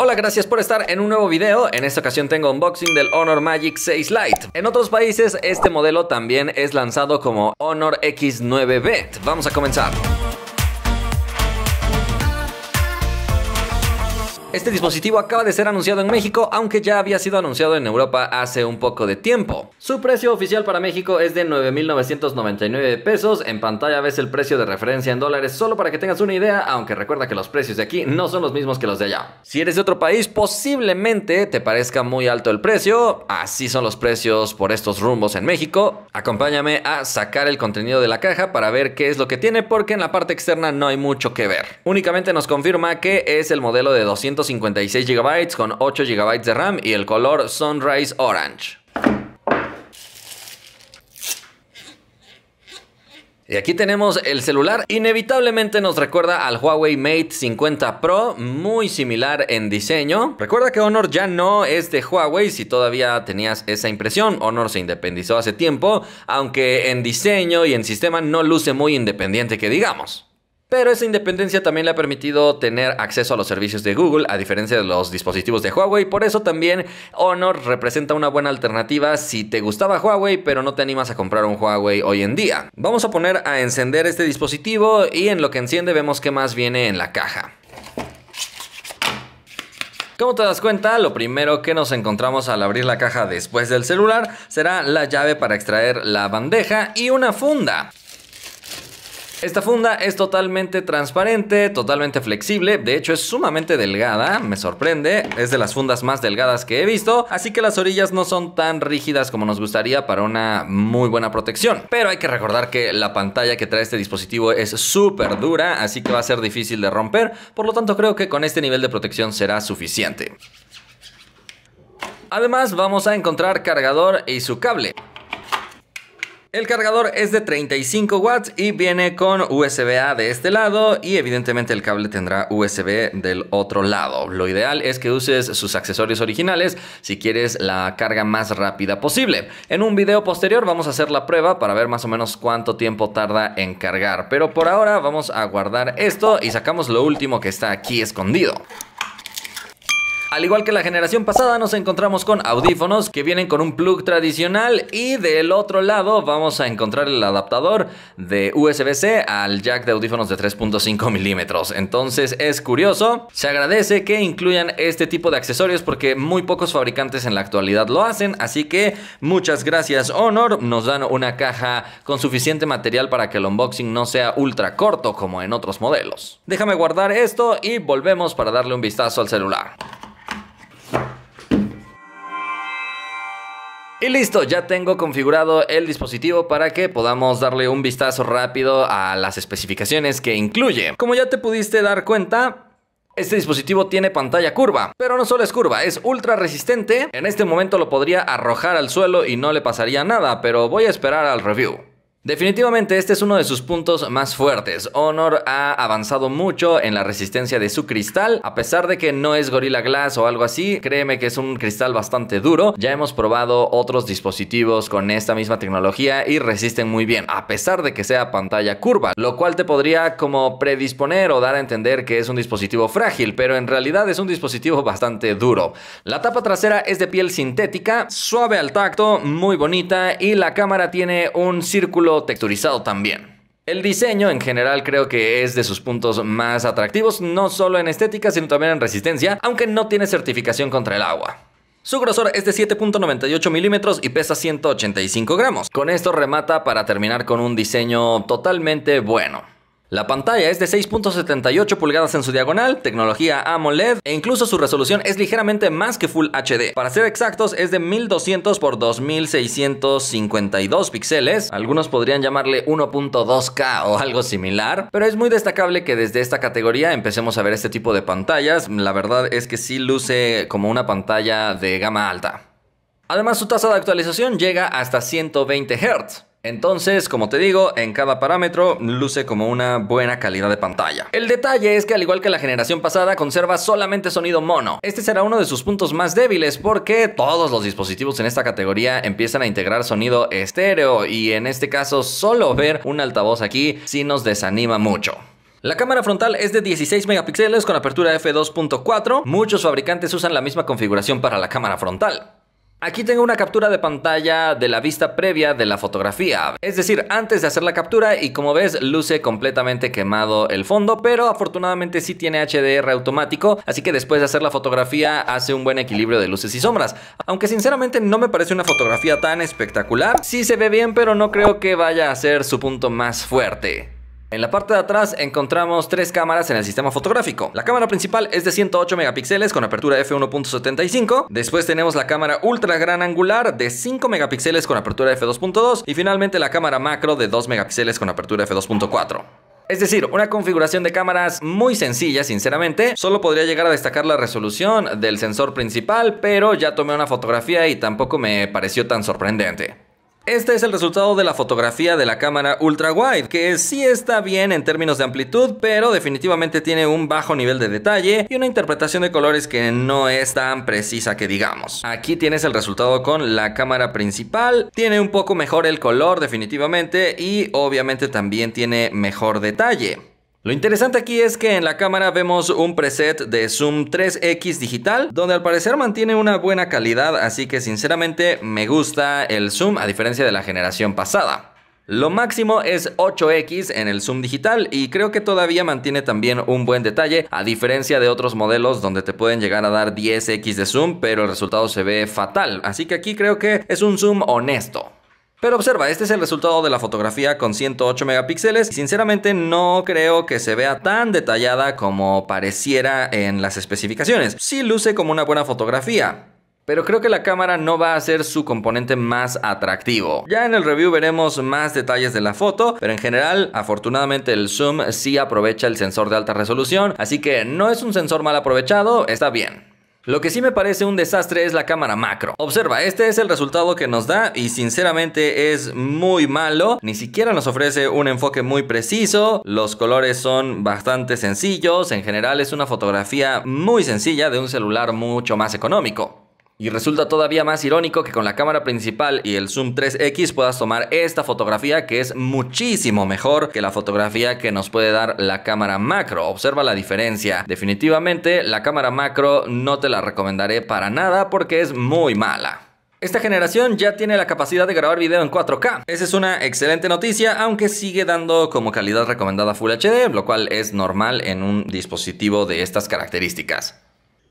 Hola, gracias por estar en un nuevo video. En esta ocasión tengo unboxing del Honor Magic 6 Lite. En otros países este modelo también es lanzado como Honor X9B. Vamos a comenzar. Este dispositivo acaba de ser anunciado en México, aunque ya había sido anunciado en Europa hace un poco de tiempo. Su precio oficial para México es de 9.999 pesos. En pantalla ves el precio de referencia en dólares solo para que tengas una idea, aunque recuerda que los precios de aquí no son los mismos que los de allá. Si eres de otro país, posiblemente te parezca muy alto el precio. Así son los precios por estos rumbos en México. Acompáñame a sacar el contenido de la caja para ver qué es lo que tiene, porque en la parte externa no hay mucho que ver. Únicamente nos confirma que es el modelo de 200 56 GB con 8 GB de RAM y el color Sunrise Orange. Y aquí tenemos el celular. Inevitablemente nos recuerda al Huawei Mate 50 Pro, muy similar en diseño. Recuerda que Honor ya no es de Huawei, si todavía tenías esa impresión. Honor se independizó hace tiempo, aunque en diseño y en sistema no luce muy independiente que digamos. Pero esa independencia también le ha permitido tener acceso a los servicios de Google, a diferencia de los dispositivos de Huawei. Por eso también Honor representa una buena alternativa si te gustaba Huawei, pero no te animas a comprar un Huawei hoy en día. Vamos a poner a encender este dispositivo y en lo que enciende vemos qué más viene en la caja. Como te das cuenta, lo primero que nos encontramos al abrir la caja después del celular será la llave para extraer la bandeja y una funda. Esta funda es totalmente transparente, totalmente flexible, de hecho es sumamente delgada, me sorprende, es de las fundas más delgadas que he visto, así que las orillas no son tan rígidas como nos gustaría para una muy buena protección. Pero hay que recordar que la pantalla que trae este dispositivo es súper dura, así que va a ser difícil de romper, por lo tanto creo que con este nivel de protección será suficiente. Además vamos a encontrar cargador y su cable. El cargador es de 35 watts y viene con USB-A de este lado y evidentemente el cable tendrá USB del otro lado. Lo ideal es que uses sus accesorios originales si quieres la carga más rápida posible. En un video posterior vamos a hacer la prueba para ver más o menos cuánto tiempo tarda en cargar, pero por ahora vamos a guardar esto y sacamos lo último que está aquí escondido. Al igual que la generación pasada, nos encontramos con audífonos que vienen con un plug tradicional y del otro lado vamos a encontrar el adaptador de USB-C al jack de audífonos de 3.5 milímetros. Entonces es curioso, se agradece que incluyan este tipo de accesorios porque muy pocos fabricantes en la actualidad lo hacen, así que muchas gracias Honor, nos dan una caja con suficiente material para que el unboxing no sea ultra corto como en otros modelos. Déjame guardar esto y volvemos para darle un vistazo al celular. Y listo, ya tengo configurado el dispositivo para que podamos darle un vistazo rápido a las especificaciones que incluye. Como ya te pudiste dar cuenta, este dispositivo tiene pantalla curva, pero no solo es curva, es ultra resistente. En este momento lo podría arrojar al suelo y no le pasaría nada, pero voy a esperar al review. Definitivamente este es uno de sus puntos más fuertes. Honor ha avanzado mucho en la resistencia de su cristal, a pesar de que no es Gorilla Glass o algo así, créeme que es un cristal bastante duro. Ya hemos probado otros dispositivos con esta misma tecnología y resisten muy bien, a pesar de que sea pantalla curva, lo cual te podría como predisponer o dar a entender que es un dispositivo frágil, pero en realidad es un dispositivo bastante duro. La tapa trasera es de piel sintética, suave al tacto, muy bonita y la cámara tiene un círculo texturizado también. El diseño en general creo que es de sus puntos más atractivos, no solo en estética, sino también en resistencia, aunque no tiene certificación contra el agua. Su grosor es de 7.98 milímetros y pesa 185 gramos. Con esto remata para terminar con un diseño totalmente bueno. La pantalla es de 6.78 pulgadas en su diagonal, tecnología AMOLED e incluso su resolución es ligeramente más que Full HD. Para ser exactos es de 1200 por 2652 píxeles, algunos podrían llamarle 1.2K o algo similar, pero es muy destacable que desde esta categoría empecemos a ver este tipo de pantallas, la verdad es que sí luce como una pantalla de gama alta. Además su tasa de actualización llega hasta 120 Hz. Entonces, como te digo, en cada parámetro luce como una buena calidad de pantalla. El detalle es que al igual que la generación pasada, conserva solamente sonido mono. Este será uno de sus puntos más débiles porque todos los dispositivos en esta categoría empiezan a integrar sonido estéreo y en este caso solo ver un altavoz aquí sí nos desanima mucho. La cámara frontal es de 16 megapíxeles con apertura f2.4. Muchos fabricantes usan la misma configuración para la cámara frontal. Aquí tengo una captura de pantalla de la vista previa de la fotografía, es decir, antes de hacer la captura y como ves luce completamente quemado el fondo, pero afortunadamente sí tiene HDR automático, así que después de hacer la fotografía hace un buen equilibrio de luces y sombras. Aunque sinceramente no me parece una fotografía tan espectacular, sí se ve bien pero no creo que vaya a ser su punto más fuerte. En la parte de atrás encontramos tres cámaras en el sistema fotográfico. La cámara principal es de 108 megapíxeles con apertura f1.75. Después tenemos la cámara ultra gran angular de 5 megapíxeles con apertura f2.2 y finalmente la cámara macro de 2 megapíxeles con apertura f2.4. Es decir, una configuración de cámaras muy sencilla, sinceramente. Solo podría llegar a destacar la resolución del sensor principal, pero ya tomé una fotografía y tampoco me pareció tan sorprendente. Este es el resultado de la fotografía de la cámara ultra wide, que sí está bien en términos de amplitud, pero definitivamente tiene un bajo nivel de detalle y una interpretación de colores que no es tan precisa que digamos. Aquí tienes el resultado con la cámara principal, tiene un poco mejor el color definitivamente y obviamente también tiene mejor detalle. Lo interesante aquí es que en la cámara vemos un preset de zoom 3x digital donde al parecer mantiene una buena calidad así que sinceramente me gusta el zoom a diferencia de la generación pasada. Lo máximo es 8x en el zoom digital y creo que todavía mantiene también un buen detalle a diferencia de otros modelos donde te pueden llegar a dar 10x de zoom pero el resultado se ve fatal así que aquí creo que es un zoom honesto. Pero observa, este es el resultado de la fotografía con 108 megapíxeles. Sinceramente no creo que se vea tan detallada como pareciera en las especificaciones. Sí luce como una buena fotografía, pero creo que la cámara no va a ser su componente más atractivo. Ya en el review veremos más detalles de la foto, pero en general, afortunadamente el zoom sí aprovecha el sensor de alta resolución, así que no es un sensor mal aprovechado, está bien. Lo que sí me parece un desastre es la cámara macro. Observa, este es el resultado que nos da y sinceramente es muy malo. Ni siquiera nos ofrece un enfoque muy preciso. Los colores son bastante sencillos. En general es una fotografía muy sencilla de un celular mucho más económico. Y resulta todavía más irónico que con la cámara principal y el zoom 3X puedas tomar esta fotografía que es muchísimo mejor que la fotografía que nos puede dar la cámara macro. Observa la diferencia. Definitivamente la cámara macro no te la recomendaré para nada porque es muy mala. Esta generación ya tiene la capacidad de grabar video en 4K. Esa es una excelente noticia, aunque sigue dando como calidad recomendada Full HD, lo cual es normal en un dispositivo de estas características.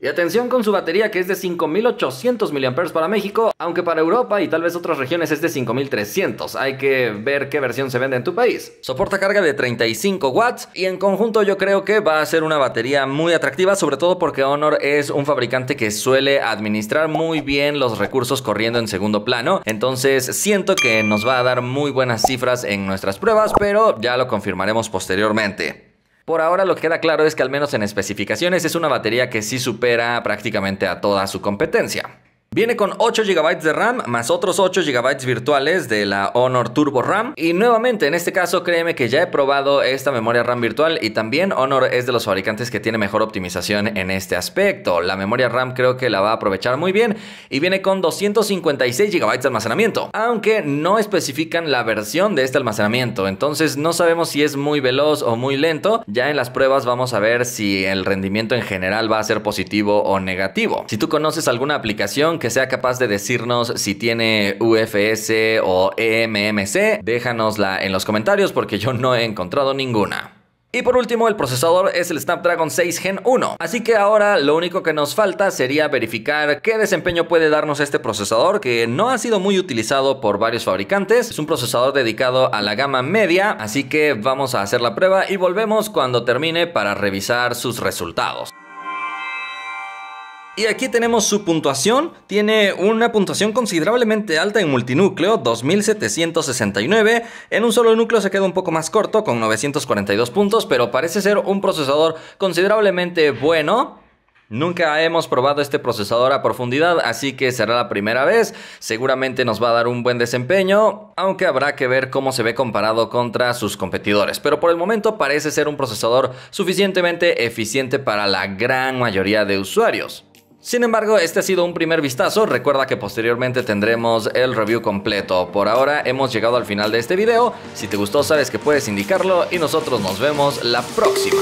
Y atención con su batería que es de 5.800 mAh para México, aunque para Europa y tal vez otras regiones es de 5.300. Hay que ver qué versión se vende en tu país. Soporta carga de 35 watts y en conjunto yo creo que va a ser una batería muy atractiva, sobre todo porque Honor es un fabricante que suele administrar muy bien los recursos corriendo en segundo plano. Entonces siento que nos va a dar muy buenas cifras en nuestras pruebas, pero ya lo confirmaremos posteriormente. Por ahora lo que queda claro es que al menos en especificaciones es una batería que sí supera prácticamente a toda su competencia. Viene con 8 GB de RAM más otros 8 GB virtuales de la Honor Turbo RAM. Y nuevamente, en este caso, créeme que ya he probado esta memoria RAM virtual y también Honor es de los fabricantes que tiene mejor optimización en este aspecto. La memoria RAM creo que la va a aprovechar muy bien y viene con 256 GB de almacenamiento, aunque no especifican la versión de este almacenamiento. Entonces, no sabemos si es muy veloz o muy lento. Ya en las pruebas vamos a ver si el rendimiento en general va a ser positivo o negativo. Si tú conoces alguna aplicación que sea capaz de decirnos si tiene UFS o EMMC. Déjanosla en los comentarios porque yo no he encontrado ninguna. Y por último, el procesador es el Snapdragon 6 Gen 1. Así que ahora lo único que nos falta sería verificar qué desempeño puede darnos este procesador, que no ha sido muy utilizado por varios fabricantes. Es un procesador dedicado a la gama media, así que vamos a hacer la prueba y volvemos cuando termine para revisar sus resultados. Y aquí tenemos su puntuación, tiene una puntuación considerablemente alta en multinúcleo, 2769, en un solo núcleo se queda un poco más corto con 942 puntos, pero parece ser un procesador considerablemente bueno. Nunca hemos probado este procesador a profundidad, así que será la primera vez. Seguramente nos va a dar un buen desempeño, aunque habrá que ver cómo se ve comparado contra sus competidores. Pero por el momento parece ser un procesador suficientemente eficiente para la gran mayoría de usuarios. Sin embargo, este ha sido un primer vistazo, recuerda que posteriormente tendremos el review completo. Por ahora hemos llegado al final de este video, si te gustó sabes que puedes indicarlo y nosotros nos vemos la próxima.